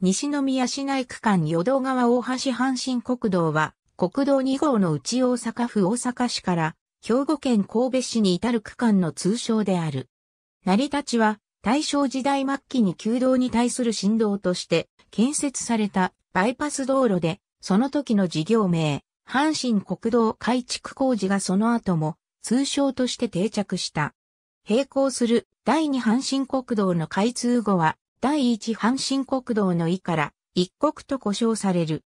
西宮市内区間淀川大橋阪神国道は、国道2号の内大阪府大阪市から、兵庫県神戸市に至る区間の通称である。成り立ちは、大正時代末期に旧道に対する振動として、建設されたバイパス道路で、その時の事業名、阪神国道改築工事がその後も、通称として定着した。並行する第二阪神国道の開通後は、第一阪神国道の位から一国と呼称される。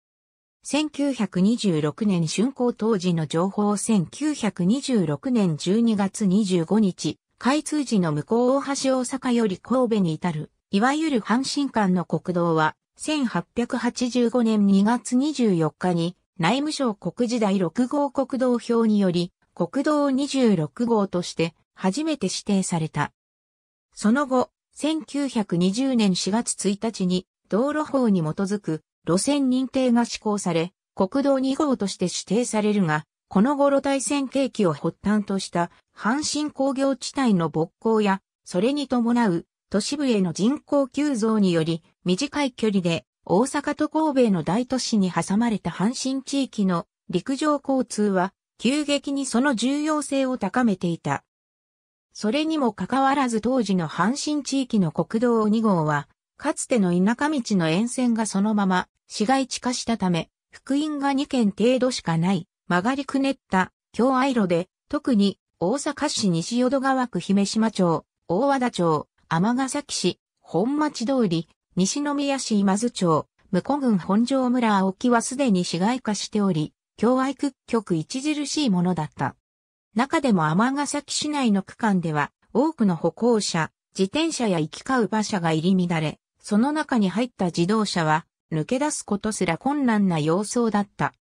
1926年竣工当時の情報1926年12月25日、開通時の向こう大橋大阪より神戸に至る、いわゆる阪神間の国道は、1885年2月24日に内務省国時代6号国道表により、国道26号として初めて指定された。その後、1920年4月1日に道路法に基づく路線認定が施行され、国道2号として指定されるが、この頃大戦景気を発端とした阪神工業地帯の勃興や、それに伴う都市部への人口急増により、短い距離で大阪と神戸の大都市に挟まれた阪神地域の陸上交通は、急激にその重要性を高めていた。それにもかかわらず当時の阪神地域の国道2号は、かつての田舎道の沿線がそのまま市街地化したため、福音が2軒程度しかない曲がりくねった京愛路で、特に大阪市西淀川区姫島町、大和田町、尼崎市、本町通り、西宮市今津町、向郡本庄村青木はすでに市街化しており、京愛屈曲著しいものだった。中でもヶ崎市内の区間では、多くの歩行者、自転車や行き交う馬車が入り乱れ、その中に入った自動車は、抜け出すことすら困難な様相だった。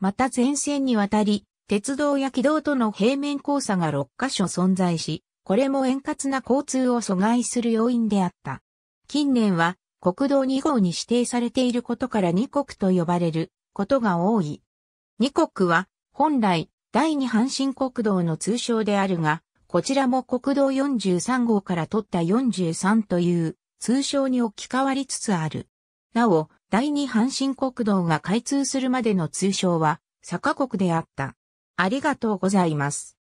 また前線にわたり、鉄道や軌道との平面交差が6カ所存在し、これも円滑な交通を阻害する要因であった。近年は国道2号に指定されていることから二国と呼ばれることが多い。二国は本来第二阪神国道の通称であるが、こちらも国道43号から取った43という通称に置き換わりつつある。なお、第二阪神国道が開通するまでの通称は、坂国であった。ありがとうございます。